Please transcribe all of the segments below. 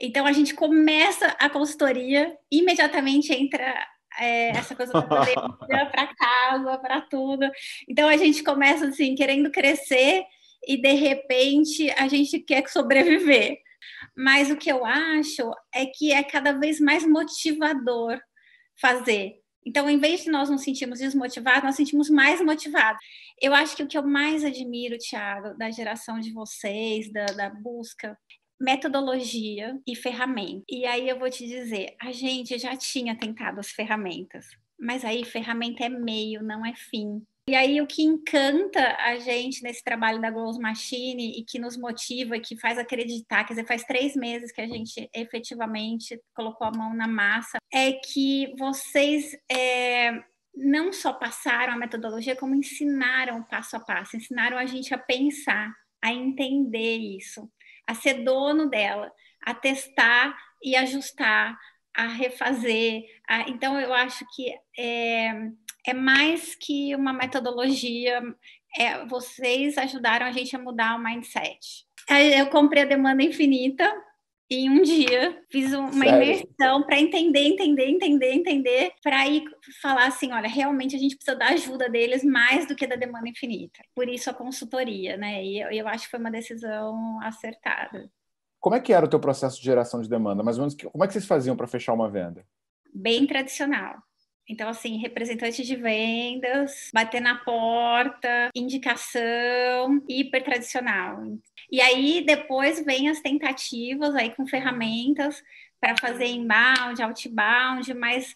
Então a gente começa a consultoria, imediatamente entra é, essa coisa da pandemia para casa, para tudo. Então a gente começa assim, querendo crescer e de repente a gente quer sobreviver. Mas o que eu acho é que é cada vez mais motivador fazer. Então, em vez de nós nos sentirmos desmotivados, nós sentimos mais motivados. Eu acho que o que eu mais admiro, Thiago da geração de vocês, da, da busca, metodologia e ferramenta. E aí eu vou te dizer, a gente já tinha tentado as ferramentas, mas aí ferramenta é meio, não é fim. E aí o que encanta a gente nesse trabalho da Goals Machine e que nos motiva, que faz acreditar, quer dizer, faz três meses que a gente efetivamente colocou a mão na massa, é que vocês é, não só passaram a metodologia, como ensinaram passo a passo, ensinaram a gente a pensar, a entender isso a ser dono dela, a testar e ajustar, a refazer. A... Então, eu acho que é, é mais que uma metodologia, é, vocês ajudaram a gente a mudar o mindset. Eu comprei a demanda infinita, em um dia. Fiz uma Sério? imersão para entender, entender, entender, entender, para ir falar assim, olha, realmente a gente precisa da ajuda deles mais do que da demanda infinita. Por isso a consultoria, né? E eu, eu acho que foi uma decisão acertada. Como é que era o teu processo de geração de demanda? Mais ou menos, como é que vocês faziam para fechar uma venda? Bem tradicional então, assim, representante de vendas, bater na porta, indicação, hiper tradicional. E aí depois vem as tentativas aí com ferramentas para fazer inbound, outbound, mas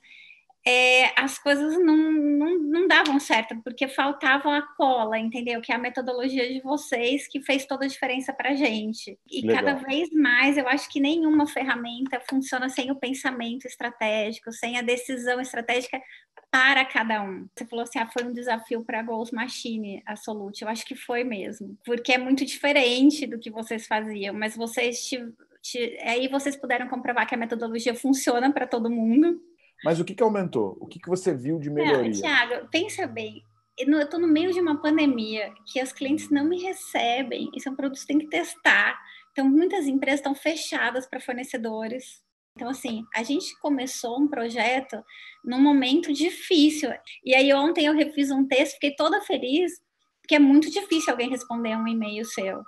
é, as coisas não, não, não davam certo, porque faltava a cola, entendeu? Que é a metodologia de vocês que fez toda a diferença para a gente. E Legal. cada vez mais eu acho que nenhuma ferramenta funciona sem o pensamento estratégico, sem a decisão estratégica para cada um. Você falou assim, ah, foi um desafio para a Goals Machine, a Solute. Eu acho que foi mesmo, porque é muito diferente do que vocês faziam, mas vocês te, te, aí vocês puderam comprovar que a metodologia funciona para todo mundo mas o que, que aumentou? O que, que você viu de melhoria? Não, Tiago, pensa bem. Eu estou no meio de uma pandemia que as clientes não me recebem e são produtos que tem que testar. Então, muitas empresas estão fechadas para fornecedores. Então, assim, a gente começou um projeto num momento difícil. E aí, ontem eu refiz um texto, fiquei toda feliz, porque é muito difícil alguém responder um e-mail seu.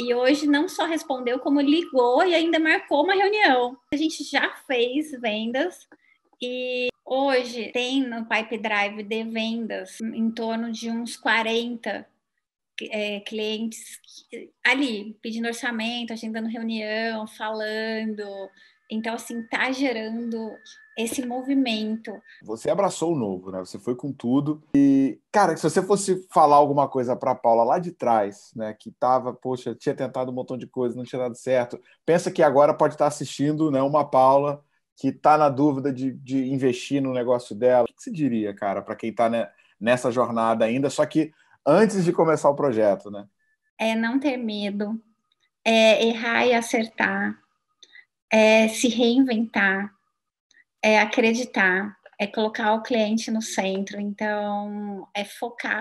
E hoje não só respondeu, como ligou e ainda marcou uma reunião. A gente já fez vendas e hoje tem no Pipe Drive de vendas em torno de uns 40 é, clientes ali pedindo orçamento, agendando reunião, falando. Então, assim, tá gerando esse movimento. Você abraçou o novo, né? Você foi com tudo. E, cara, se você fosse falar alguma coisa para Paula lá de trás, né, que tava, poxa, tinha tentado um montão de coisa, não tinha dado certo, pensa que agora pode estar assistindo, né, uma Paula que está na dúvida de, de, investir no negócio dela. O que você diria, cara, para quem está né, nessa jornada ainda, só que antes de começar o projeto, né? É não ter medo, é errar e acertar, é se reinventar, é acreditar, é colocar o cliente no centro. Então, é focar,